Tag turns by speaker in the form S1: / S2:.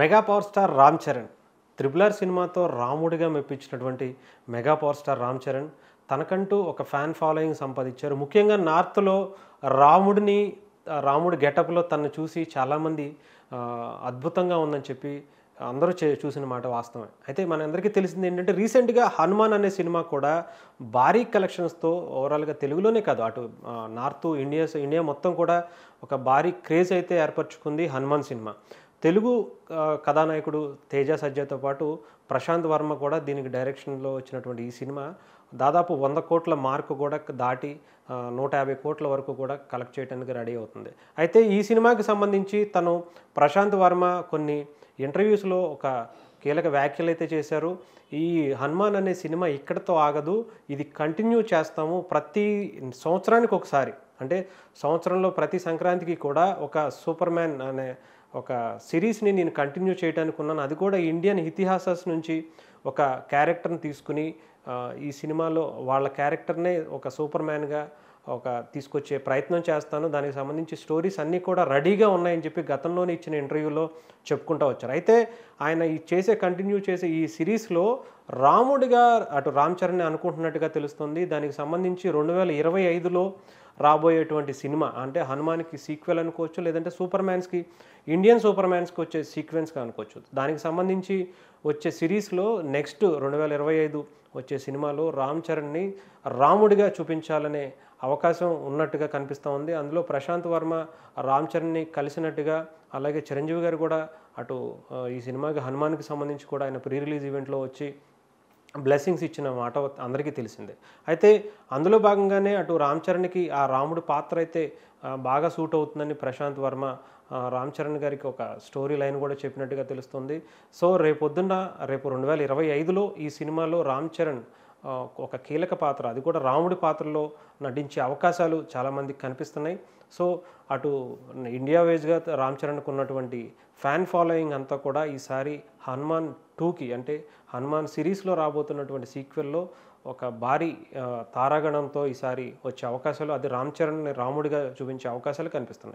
S1: mega power star Ram Charan triple R సినిమాతో రాముడిగా మెప్పించినటువంటి mega power star Ram Charan తనకంటూ ఒక ఫ్యాన్ ఫాలోయింగ్ సంపాదించారు ముఖ్యంగా నార్త్లో రాముడిని రాముడి గెటప్లో తనను చూసి చాలామంది అద్భుతంగా ఉందని చెప్పి అందరూ చే చూసిన మాట వాస్తవమే అయితే మన అందరికీ తెలిసింది ఏంటంటే రీసెంట్గా హనుమాన్ అనే సినిమా కూడా భారీ కలెక్షన్స్తో ఓవరాల్గా తెలుగులోనే కాదు అటు నార్త్ ఇండియా ఇండియా మొత్తం కూడా ఒక భారీ క్రేజ్ అయితే ఏర్పరచుకుంది హనుమాన్ సినిమా తెలుగు కథానాయకుడు తేజ సజ్జతో పాటు ప్రశాంత్ వర్మ కూడా దీనికి డైరెక్షన్లో వచ్చినటువంటి ఈ సినిమా దాదాపు వంద కోట్ల మార్కు కూడా దాటి నూట యాభై కోట్ల వరకు కూడా కలెక్ట్ చేయడానికి రెడీ అవుతుంది అయితే ఈ సినిమాకి సంబంధించి తను ప్రశాంత్ వర్మ కొన్ని ఇంటర్వ్యూస్లో ఒక కీలక వ్యాఖ్యలు అయితే చేశారు ఈ హనుమాన్ అనే సినిమా ఇక్కడతో ఆగదు ఇది కంటిన్యూ చేస్తాము ప్రతి సంవత్సరానికి ఒకసారి అంటే సంవత్సరంలో ప్రతి సంక్రాంతికి కూడా ఒక సూపర్ మ్యాన్ అనే ఒక సిరీస్ని నేను కంటిన్యూ చేయడానికి ఉన్నాను అది కూడా ఇండియన్ ఇతిహాసస్ నుంచి ఒక క్యారెక్టర్ని తీసుకుని ఈ సినిమాలో వాళ్ళ క్యారెక్టర్నే ఒక సూపర్ మ్యాన్గా ఒక తీసుకొచ్చే ప్రయత్నం చేస్తాను దానికి సంబంధించి స్టోరీస్ అన్నీ కూడా రెడీగా ఉన్నాయని చెప్పి గతంలోని ఇచ్చిన ఇంటర్వ్యూలో చెప్పుకుంటూ వచ్చారు అయితే ఆయన ఈ చేసే కంటిన్యూ చేసే ఈ సిరీస్లో రాముడిగా అటు రామ్ చరణ్ అనుకుంటున్నట్టుగా తెలుస్తుంది దానికి సంబంధించి రెండు వేల ఇరవై ఐదులో రాబోయేటువంటి సినిమా అంటే హనుమాన్కి సీక్వెల్ అనుకోవచ్చు లేదంటే సూపర్ మ్యాన్స్కి ఇండియన్ సూపర్ మ్యాన్స్కి వచ్చే సీక్వెన్స్గా అనుకోవచ్చు దానికి సంబంధించి వచ్చే సిరీస్లో నెక్స్ట్ రెండు వేల ఇరవై ఐదు వచ్చే సినిమాలో రామ్ చరణ్ని రాముడిగా చూపించాలనే అవకాశం ఉన్నట్టుగా కనిపిస్తూ ఉంది అందులో ప్రశాంత్ వర్మ రామ్ చరణ్ని కలిసినట్టుగా అలాగే చిరంజీవి గారు కూడా అటు ఈ సినిమాకి హనుమాన్కి సంబంధించి కూడా ఆయన ప్రీ రిలీజ్ ఈవెంట్లో వచ్చి బ్లెస్సింగ్స్ ఇచ్చిన మాట అందరికీ తెలిసిందే అయితే అందులో భాగంగానే అటు రామ్ చరణ్కి ఆ రాముడు పాత్ర అయితే బాగా సూట్ అవుతుందని ప్రశాంత్ వర్మ రామ్ చరణ్ గారికి ఒక స్టోరీ లైన్ కూడా చెప్పినట్టుగా తెలుస్తుంది సో రేపొద్దున రేపు రెండు వేల ఇరవై ఐదులో ఈ సినిమాలో రామ్ చరణ్ ఒక కీలక పాత్ర అది కూడా రాముడి పాత్రలో నటించే అవకాశాలు చాలామందికి కనిపిస్తున్నాయి సో అటు ఇండియా వేజ్గా రామ్ చరణ్కు ఉన్నటువంటి ఫ్యాన్ ఫాలోయింగ్ అంతా కూడా ఈసారి హనుమాన్ టూకి అంటే హనుమాన్ సిరీస్లో రాబోతున్నటువంటి సీక్వెల్లో ఒక భారీ తారాగణంతో ఈసారి వచ్చే అవకాశాలు అది రామ్ చరణ్ రాముడిగా చూపించే అవకాశాలు కనిపిస్తున్నాయి